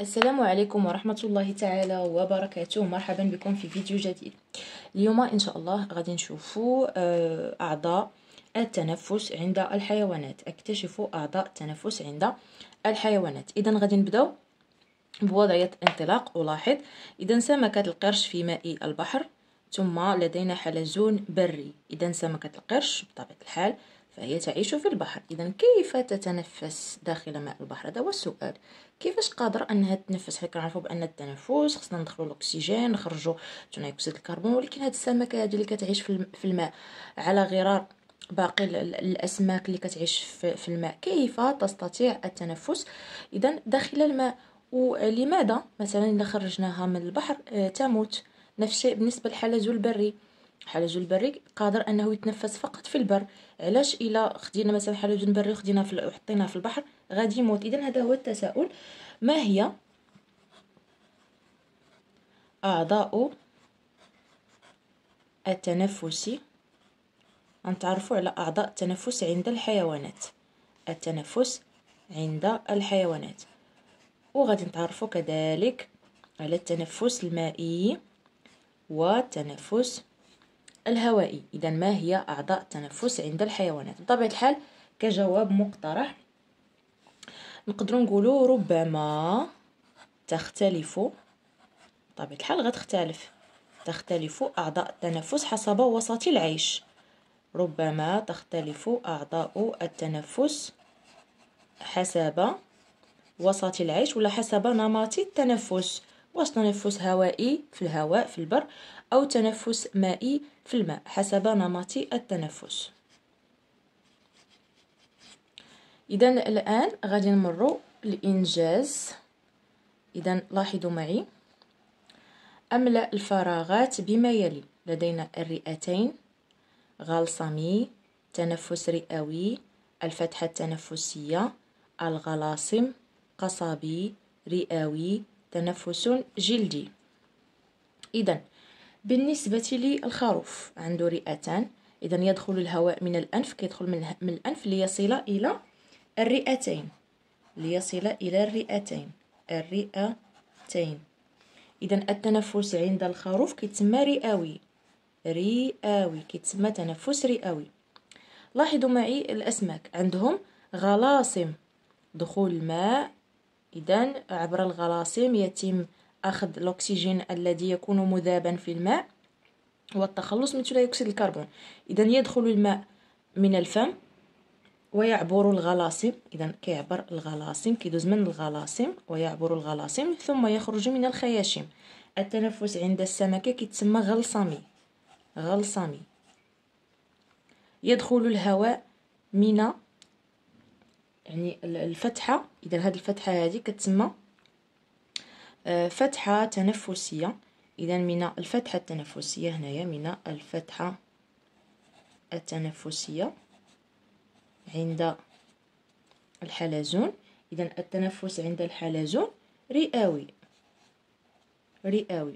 السلام عليكم ورحمة الله تعالى وبركاته مرحبا بكم في فيديو جديد اليوم إن شاء الله غادي نشوفوا آه، أعضاء التنفس عند الحيوانات اكتشفوا أعضاء التنفس عند الحيوانات إذا غادي نبداو بوضعية انطلاق ألاحظ إذا سمكة القرش في ماء البحر ثم لدينا حلزون بري إذا سمكة القرش بطبيعة الحال فهي تعيش في البحر إذا كيف تتنفس داخل ماء البحر هذا هو السؤال كيفاش قادرة أنها تتنفس حيت كنعرفوا بأن التنفس خصنا ندخلو الأكسجين نخرجو ثاني أكسيد الكربون ولكن هاد السمكة هادي اللي كتعيش في الماء على غرار باقي الأسماك اللي كتعيش في الماء كيف تستطيع التنفس إذا داخل الماء ولماذا مثلا إذا خرجناها من البحر آه، تموت نفس الشيء بالنسبة للحلزون البري الحلزون البري قادر أنه يتنفس فقط في البر علاش الا خدينا مثلا حلوجين بري وخدينا في وحطيناه في البحر غادي يموت اذا هذا هو التساؤل ما هي اعضاء التنفس نتعرفوا على اعضاء التنفس عند الحيوانات التنفس عند الحيوانات وغادي نتعرفوا كذلك على التنفس المائي والتنفس الهوائي إذا ما هي أعضاء التنفس عند الحيوانات بطبيعة الحال كجواب مقترح نقدر نقولوا ربما تختلف بطبيعة الحال غتختلف تختلف أعضاء التنفس حسب وسط العيش ربما تختلف أعضاء التنفس حسب وسط العيش ولا حسب نمط التنفس واش تنفس هوائي في الهواء في البر أو تنفس مائي في الماء حسب نمط التنفس إذا الآن غادي نمرو لإنجاز إذا لاحظوا معي أملأ الفراغات بما يلي لدينا الرئتين غلصمي تنفس رئوي الفتحة التنفسية الغلاصم قصبي رئوي تنفس جلدي إذا بالنسبة للخروف عنده رئتان إذا يدخل الهواء من الأنف كيدخل من, من الأنف ليصل إلى الرئتين ليصل إلى الرئتين الرئتين إذا التنفس عند الخروف كيتسمى رئوي رئوي كيتسمى تنفس رئوي لاحظوا معي الأسماك عندهم غلاصم دخول الماء إذا عبر الغلاصم يتم أخذ الأكسجين الذي يكون مذابا في الماء والتخلص من ثاني أكسيد الكربون إذا يدخل الماء من الفم ويعبر الغلاصم إذا كيعبر الغلاصم كيدوز من الغلاصم ويعبر الغلاصم ثم يخرج من الخياشيم التنفس عند السمكة كيتسمى غلصمي غلصمي يدخل الهواء من يعني الفتحة إذا هاد الفتحة هذه كتسمى فتحة تنفسية إذا من الفتحة التنفسية هنايا من الفتحة التنفسية عند الحلزون إذا التنفس عند الحلزون رئوي رئوي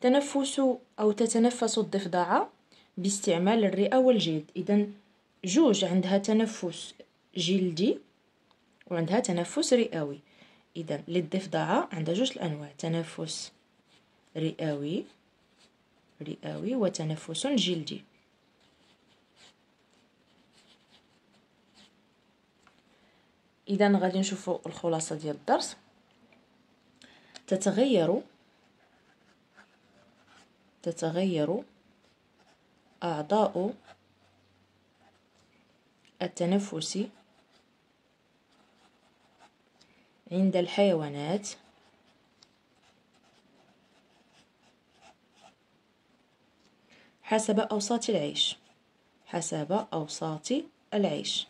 تنفس أو تتنفس الضفدعة باستعمال الرئة والجلد إذا جوج عندها تنفس جلدي وعندها تنفس رئوي اذا للضفدعه عندها جوج الانواع تنفس رئوي رئوي وتنفس جلدي اذا غادي نشوفوا الخلاصه ديال الدرس تتغير تتغير اعضاء التنفس عند الحيوانات حسب أوساط العيش حسب أوساط العيش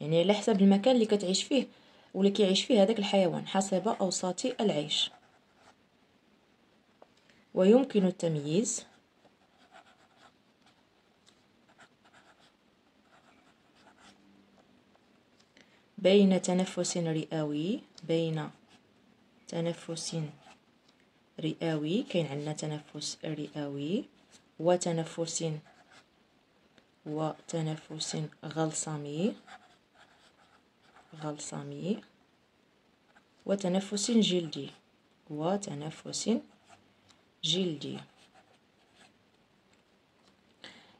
يعني على حسب المكان اللي كتعيش فيه ولا كيعيش فيه هذاك الحيوان حسب أوساط العيش ويمكن التمييز بين تنفس رئوي بين تنفس رئوي كاين عندنا تنفس رئوي وتنفس وتنفس غلصمي غلصمي وتنفس جلدي وتنفس جلدي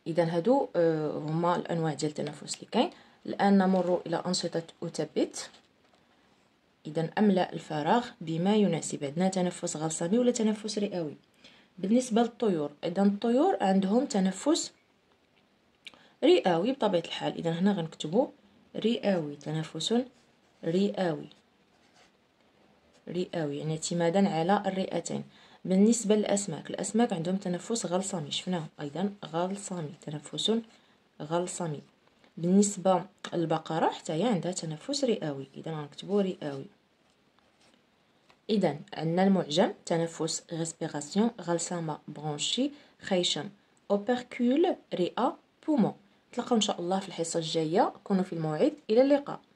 اذا هادو آه، هما الانواع ديال التنفس اللي كاين الآن نمر إلى أنشطة أثبت إذا أملأ الفراغ بما يناسب عندنا تنفس غلصاني ولا تنفس رئوي بالنسبة للطيور إذا الطيور عندهم تنفس رئوي بطبيعة الحال إذا هنا غنكتبو رئوي تنفس رئوي رئوي يعني اعتمادا على الرئتين بالنسبة للأسماك الأسماك عندهم تنفس غلصامي شفناه أيضا غلصامي تنفس غلصامي بالنسبة للبقرة حتى هي عندها تنفس رئوي إذا غنكتبو رئوي إذا عندنا المعجم تنفس غيسبيغاسيون غلسامة برونشي خيشم أوبركول رئة بومون نتلاقاو إن شاء الله في الحصة الجاية كونوا في الموعد إلى اللقاء